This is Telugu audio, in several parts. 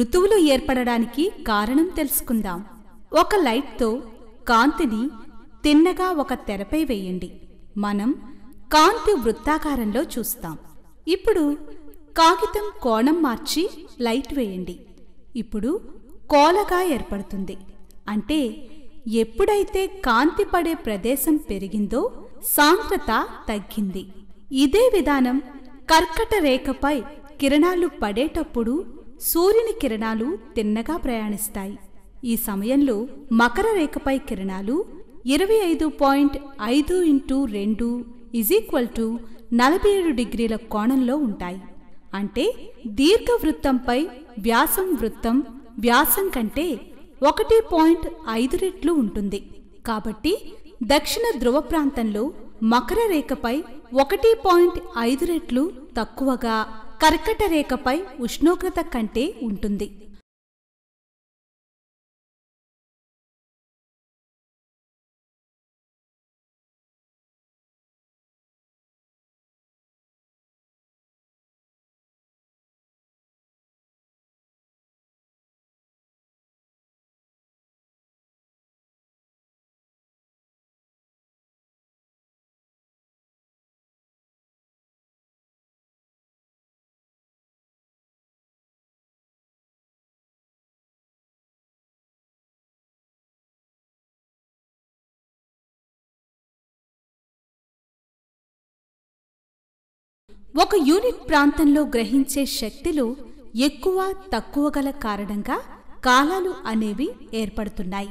ఋతువులు ఏర్పడడానికి కారణం తెలుసుకుందాం ఒక లైట్తో కాంతిని తిన్నగా ఒక తెరపై వేయండి మనం కాంతి వృత్తాకారంలో చూస్తాం ఇప్పుడు కాగితం కోణం మార్చి లైట్ వేయండి ఇప్పుడు కోలగా ఏర్పడుతుంది అంటే ఎప్పుడైతే కాంతి పడే ప్రదేశం పెరిగిందో సాంద్రత తగ్గింది ఇదే విధానం కర్కట రేఖపై కిరణాలు పడేటప్పుడు సూర్యుని కిరణాలు తిన్నగా ప్రయాణిస్తాయి ఈ సమయంలో మకర రేఖపై కిరణాలు ఇరవై ఐదు పాయింట్ ఐదు ఇంటూ రెండు ఈజ్ ఈక్వల్ టు నలభై ఏడు డిగ్రీల కోణంలో ఉంటాయి అంటే దీర్ఘ వృత్తంపై వ్యాసం వృత్తం వ్యాసం కంటే ఒకటి పాయింట్ ఐదు రెట్లు ఉంటుంది కాబట్టి దక్షిణ ధ్రువ ప్రాంతంలో మకర రేఖపై ఒకటి పాయింట్ ఐదు రెట్లు తక్కువగా కర్కట రేఖపై ఉష్ణోగ్రత కంటే ఉంటుంది ఒక యూనిట్ ప్రాంతంలో గ్రహించే శక్తులు ఎక్కువ తక్కువ గల కారణంగా కాలాలు అనేవి ఏర్పడుతున్నాయి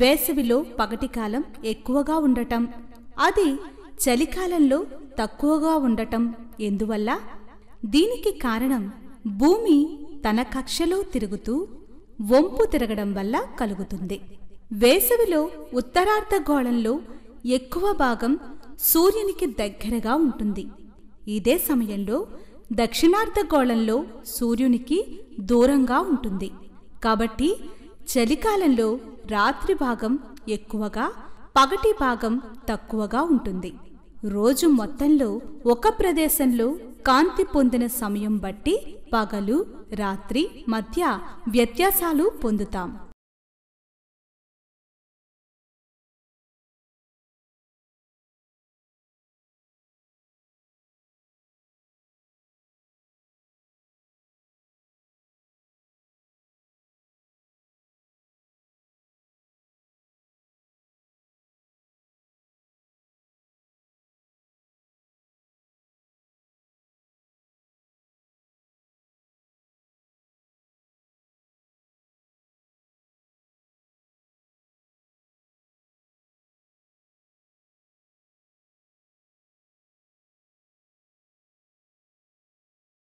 వేసవిలో పగటి కాలం ఎక్కువగా ఉండటం అది చలికాలంలో తక్కువగా ఉండటం ఎందువల్ల దీనికి కారణం భూమి తన కక్షలో తిరుగుతూ వంపు తిరగడం వల్ల కలుగుతుంది వేసవిలో ఉత్తరార్ధగోళంలో ఎక్కువ భాగం సూర్యునికి దగ్గరగా ఉంటుంది ఇదే సమయంలో దక్షిణార్ధగోళంలో సూర్యునికి దూరంగా ఉంటుంది కాబట్టి చలికాలంలో రాత్రి భాగం ఎక్కువగా పగటి భాగం తక్కువగా ఉంటుంది రోజు మొత్తంలో ఒక ప్రదేశంలో కాంతి పొందిన సమయం బట్టి పగలు రాత్రి మధ్య వ్యత్యాసాలు పొందుతాం